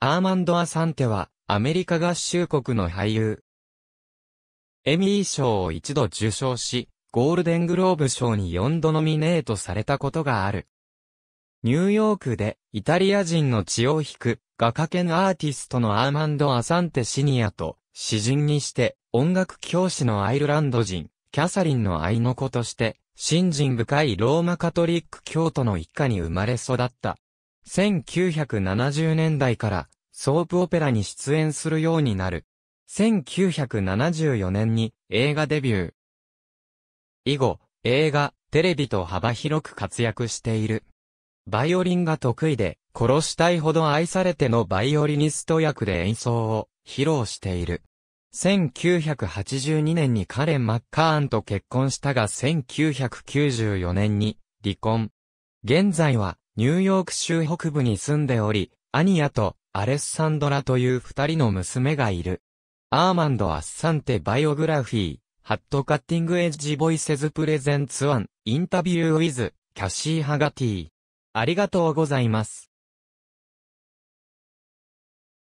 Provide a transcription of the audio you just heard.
アーマンド・アサンテは、アメリカ合衆国の俳優。エミー賞を一度受賞し、ゴールデングローブ賞に4度ノミネートされたことがある。ニューヨークで、イタリア人の血を引く、画家兼アーティストのアーマンド・アサンテシニアと、詩人にして、音楽教師のアイルランド人、キャサリンの愛の子として、信心深いローマカトリック教徒の一家に生まれ育った。1970年代からソープオペラに出演するようになる。1974年に映画デビュー。以後、映画、テレビと幅広く活躍している。バイオリンが得意で、殺したいほど愛されてのバイオリニスト役で演奏を披露している。1982年にカレン・マッカーンと結婚したが1994年に離婚。現在はニューヨーク州北部に住んでおり、アニアとアレッサンドラという二人の娘がいる。アーマンド・アッサンテ・バイオグラフィー、ハット・カッティング・エッジ・ボイセズ・プレゼンツ・ワン、インタビュー・ウィズ、キャシー・ハガティ。ありがとうございます。